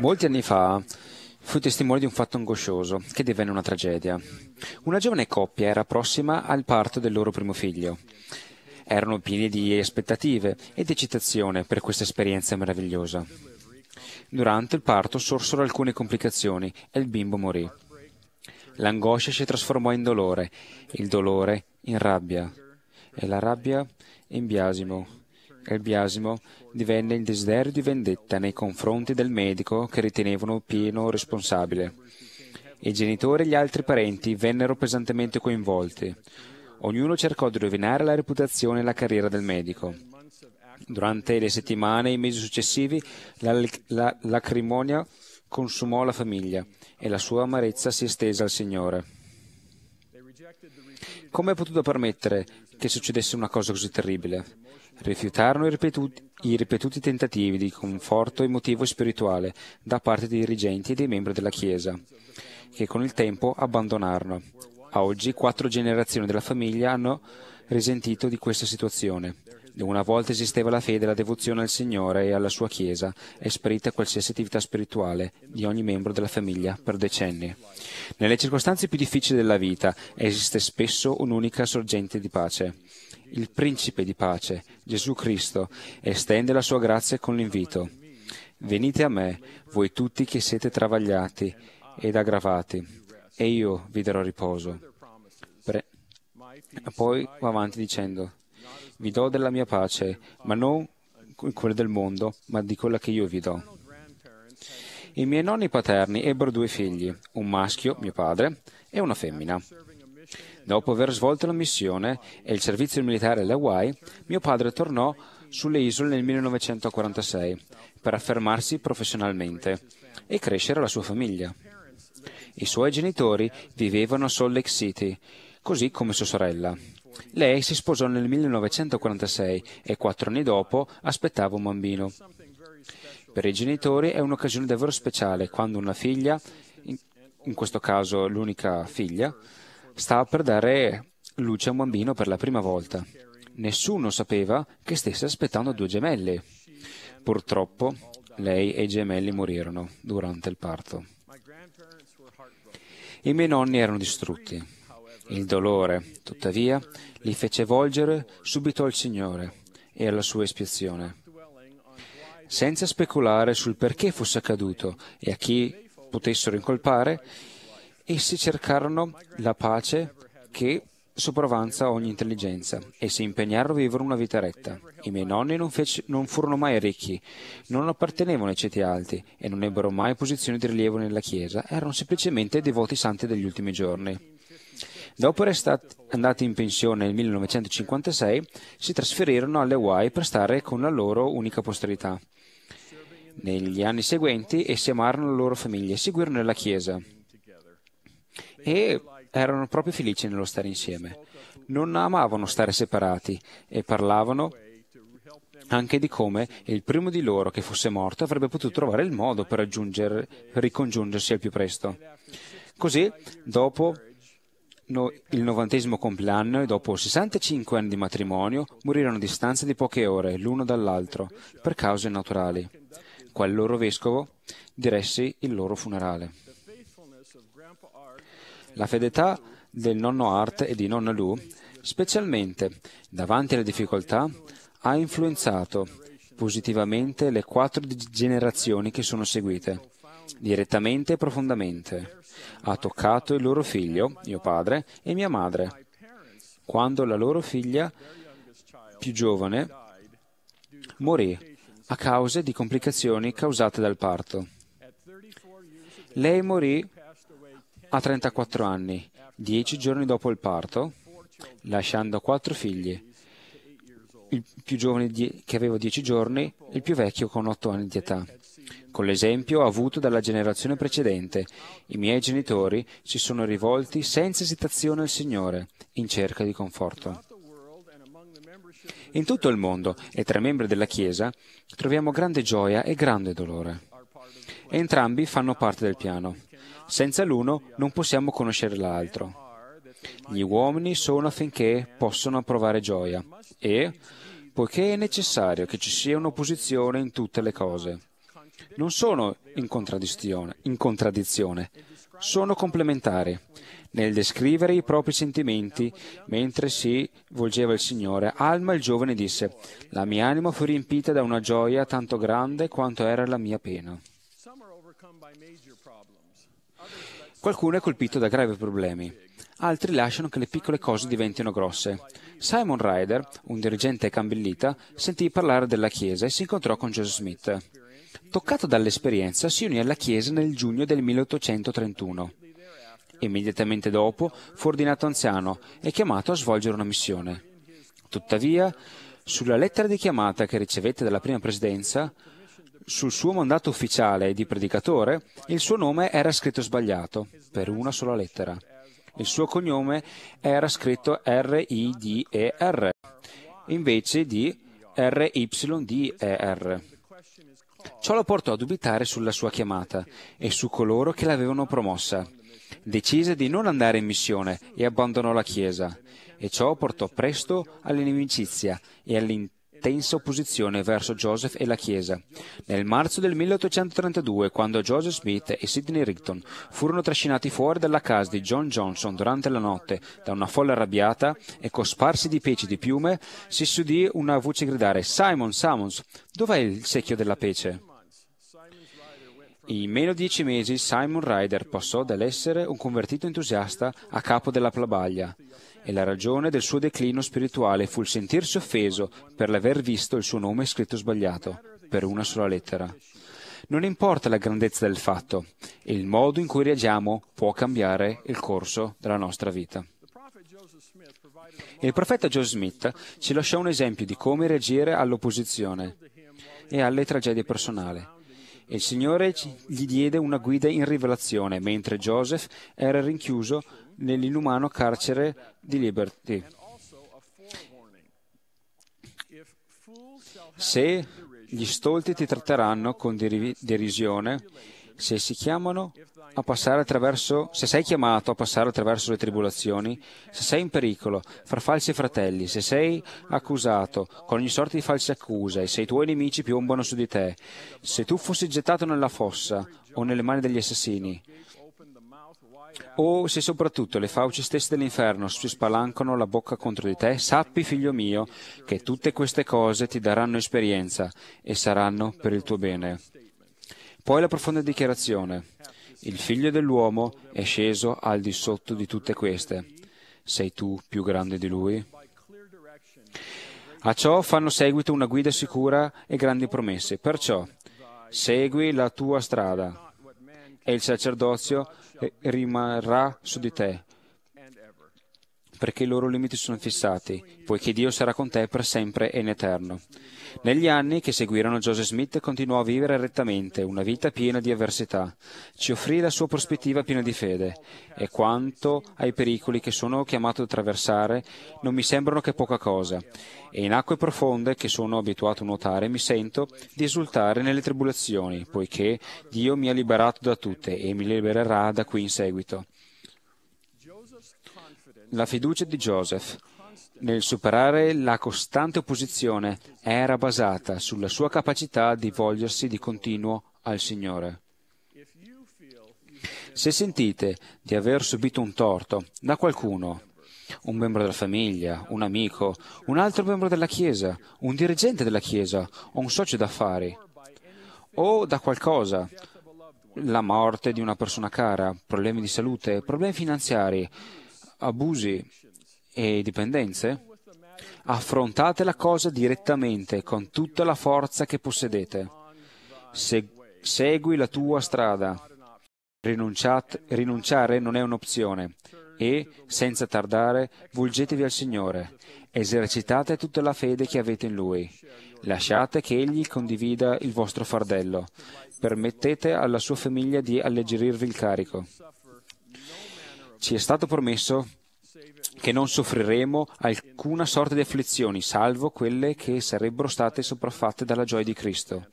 Molti anni fa fui testimone di un fatto angoscioso che divenne una tragedia. Una giovane coppia era prossima al parto del loro primo figlio. Erano pieni di aspettative ed eccitazione per questa esperienza meravigliosa. Durante il parto sorsero alcune complicazioni e il bimbo morì. L'angoscia si trasformò in dolore, il dolore in rabbia e la rabbia in biasimo il biasimo divenne il desiderio di vendetta nei confronti del medico che ritenevano pieno responsabile. I genitori e gli altri parenti vennero pesantemente coinvolti. Ognuno cercò di rovinare la reputazione e la carriera del medico. Durante le settimane e i mesi successivi la, la, lacrimonia consumò la famiglia e la sua amarezza si estese al Signore. Come è potuto permettere che succedesse una cosa così terribile? Rifiutarono i ripetuti, i ripetuti tentativi di conforto emotivo e spirituale da parte dei dirigenti e dei membri della Chiesa, che con il tempo abbandonarono. A oggi quattro generazioni della famiglia hanno risentito di questa situazione. Una volta esisteva la fede e la devozione al Signore e alla sua Chiesa, esperita qualsiasi attività spirituale di ogni membro della famiglia per decenni. Nelle circostanze più difficili della vita esiste spesso un'unica sorgente di pace il principe di pace, Gesù Cristo, estende la sua grazia con l'invito. Venite a me, voi tutti che siete travagliati ed aggravati, e io vi darò riposo. Pre- poi va avanti dicendo, vi do della mia pace, ma non quella del mondo, ma di quella che io vi do. I miei nonni paterni ebbero due figli, un maschio, mio padre, e una femmina. Dopo aver svolto la missione e il servizio militare alle Hawaii, mio padre tornò sulle isole nel 1946 per affermarsi professionalmente e crescere la sua famiglia. I suoi genitori vivevano a Salt Lake City, così come sua sorella. Lei si sposò nel 1946 e quattro anni dopo aspettava un bambino. Per i genitori è un'occasione davvero speciale quando una figlia, in questo caso l'unica figlia, stava per dare luce a un bambino per la prima volta. Nessuno sapeva che stesse aspettando due gemelle. Purtroppo lei e i gemelli morirono durante il parto. I miei nonni erano distrutti. Il dolore, tuttavia, li fece volgere subito al Signore e alla sua espiazione, senza speculare sul perché fosse accaduto e a chi potessero incolpare, Essi cercarono la pace che sopravanza ogni intelligenza e si impegnarono a vivere una vita retta. I miei nonni non, fece, non furono mai ricchi, non appartenevano ai ceti alti e non ebbero mai posizioni di rilievo nella Chiesa, erano semplicemente devoti santi degli ultimi giorni. Dopo essere andati in pensione nel 1956, si trasferirono alle Hawaii per stare con la loro unica posterità. Negli anni seguenti essi amarono le loro famiglie e seguirono la Chiesa e erano proprio felici nello stare insieme. Non amavano stare separati e parlavano anche di come il primo di loro che fosse morto avrebbe potuto trovare il modo per, per ricongiungersi al più presto. Così, dopo no, il novantesimo compleanno e dopo 65 anni di matrimonio, morirono a distanza di poche ore l'uno dall'altro per cause naturali. Quel loro vescovo diresse il loro funerale la fedeltà del nonno Art e di nonna Lu, specialmente davanti alle difficoltà, ha influenzato positivamente le quattro generazioni che sono seguite, direttamente e profondamente. Ha toccato il loro figlio, mio padre e mia madre, quando la loro figlia più giovane morì a causa di complicazioni causate dal parto. Lei morì a 34 anni, dieci giorni dopo il parto, lasciando quattro figli, il più giovane che aveva dieci giorni e il più vecchio con otto anni di età. Con l'esempio avuto dalla generazione precedente, i miei genitori si sono rivolti senza esitazione al Signore in cerca di conforto. In tutto il mondo e tra i membri della Chiesa troviamo grande gioia e grande dolore. Entrambi fanno parte del piano. Senza l'uno non possiamo conoscere l'altro. Gli uomini sono affinché possano provare gioia e, poiché è necessario che ci sia un'opposizione in tutte le cose, non sono in contraddizione, in contraddizione sono complementari. Nel descrivere i propri sentimenti, mentre si volgeva il Signore, Alma il giovane disse, La mia anima fu riempita da una gioia tanto grande quanto era la mia pena. Qualcuno è colpito da gravi problemi, altri lasciano che le piccole cose diventino grosse. Simon Ryder, un dirigente cambellita, sentì parlare della Chiesa e si incontrò con Joseph Smith. Toccato dall'esperienza, si unì alla Chiesa nel giugno del 1831. Immediatamente dopo fu ordinato anziano e chiamato a svolgere una missione. Tuttavia, sulla lettera di chiamata che ricevette dalla prima presidenza, sul suo mandato ufficiale di predicatore il suo nome era scritto sbagliato, per una sola lettera. Il suo cognome era scritto R-I-D-E-R invece di R-Y-D-E-R. Ciò lo portò a dubitare sulla sua chiamata e su coloro che l'avevano promossa. Decise di non andare in missione e abbandonò la Chiesa, e ciò portò presto all'inimicizia e all'interno tensa opposizione verso Joseph e la Chiesa. Nel marzo del 1832, quando Joseph Smith e Sidney Rigton furono trascinati fuori dalla casa di John Johnson durante la notte da una folla arrabbiata e cosparsi di peci di piume, si sudì una voce gridare Simon, Simons, dov'è il secchio della pece? In meno di dieci mesi Simon Ryder passò dall'essere un convertito entusiasta a capo della plabaglia e la ragione del suo declino spirituale fu il sentirsi offeso per l'aver visto il suo nome scritto sbagliato, per una sola lettera. Non importa la grandezza del fatto, il modo in cui reagiamo può cambiare il corso della nostra vita. Il profeta Joseph Smith ci lasciò un esempio di come reagire all'opposizione e alle tragedie personali. E il Signore gli diede una guida in rivelazione, mentre Joseph era rinchiuso nell'inumano carcere di Liberty. Se gli stolti ti tratteranno con derisione, se, se sei chiamato a passare attraverso le tribolazioni, se sei in pericolo fra falsi fratelli, se sei accusato con ogni sorta di false accuse, se i tuoi nemici piombano su di te, se tu fossi gettato nella fossa o nelle mani degli assassini, o se soprattutto le fauci stesse dell'inferno si spalancano la bocca contro di te, sappi, figlio mio, che tutte queste cose ti daranno esperienza e saranno per il tuo bene. Poi la profonda dichiarazione. Il figlio dell'uomo è sceso al di sotto di tutte queste. Sei tu più grande di lui? A ciò fanno seguito una guida sicura e grandi promesse. Perciò segui la tua strada e il sacerdozio rimarrà su di te, perché i loro limiti sono fissati, poiché Dio sarà con te per sempre e in eterno. Negli anni che seguirono Joseph Smith continuò a vivere rettamente, una vita piena di avversità. Ci offrì la sua prospettiva piena di fede e quanto ai pericoli che sono chiamato ad attraversare non mi sembrano che poca cosa. E in acque profonde che sono abituato a nuotare mi sento di esultare nelle tribolazioni, poiché Dio mi ha liberato da tutte e mi libererà da qui in seguito. La fiducia di Joseph nel superare la costante opposizione era basata sulla sua capacità di volgersi di continuo al Signore. Se sentite di aver subito un torto da qualcuno, un membro della famiglia, un amico, un altro membro della Chiesa, un dirigente della Chiesa o un socio d'affari, o da qualcosa, la morte di una persona cara, problemi di salute, problemi finanziari, abusi e dipendenze? Affrontate la cosa direttamente con tutta la forza che possedete. Se- segui la tua strada. Rinunciat- rinunciare non è un'opzione e, senza tardare, volgetevi al Signore, esercitate tutta la fede che avete in Lui, lasciate che Egli condivida il vostro fardello, permettete alla sua famiglia di alleggerirvi il carico. Ci è stato promesso che non soffriremo alcuna sorta di afflizioni, salvo quelle che sarebbero state sopraffatte dalla gioia di Cristo.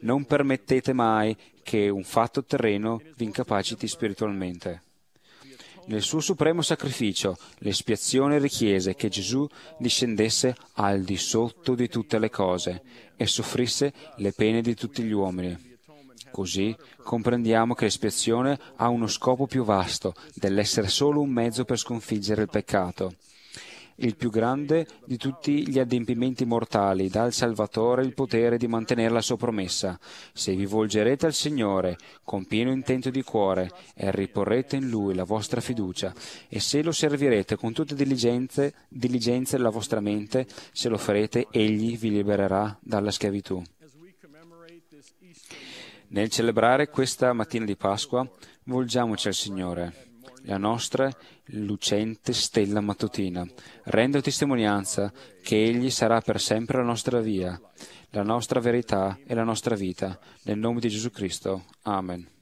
Non permettete mai che un fatto terreno vi incapaciti spiritualmente. Nel suo supremo sacrificio, l'espiazione richiese che Gesù discendesse al di sotto di tutte le cose e soffrisse le pene di tutti gli uomini Così comprendiamo che l'espiazione ha uno scopo più vasto dell'essere solo un mezzo per sconfiggere il peccato. Il più grande di tutti gli adempimenti mortali dà al Salvatore il potere di mantenere la sua promessa. Se vi volgerete al Signore con pieno intento di cuore e riporrete in Lui la vostra fiducia, e se lo servirete con tutte diligenze, diligenze della vostra mente, se lo farete, Egli vi libererà dalla schiavitù. Nel celebrare questa mattina di Pasqua, volgiamoci al Signore, la nostra lucente stella mattutina. Rendo testimonianza che Egli sarà per sempre la nostra via, la nostra verità e la nostra vita. Nel nome di Gesù Cristo. Amen.